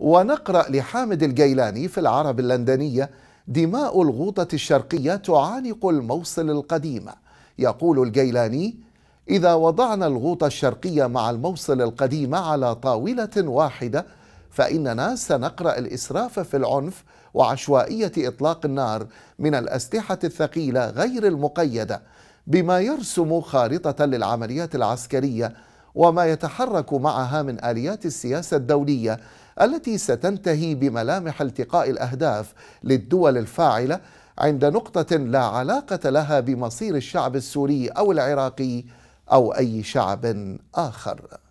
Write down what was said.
ونقرأ لحامد الجيلاني في العرب اللندنية دماء الغوطة الشرقية تعانق الموصل القديمة يقول الجيلاني إذا وضعنا الغوطة الشرقية مع الموصل القديمة على طاولة واحدة فإننا سنقرأ الإسراف في العنف وعشوائية إطلاق النار من الأسلحة الثقيلة غير المقيدة بما يرسم خارطة للعمليات العسكرية وما يتحرك معها من آليات السياسة الدولية التي ستنتهي بملامح التقاء الاهداف للدول الفاعله عند نقطه لا علاقه لها بمصير الشعب السوري او العراقي او اي شعب اخر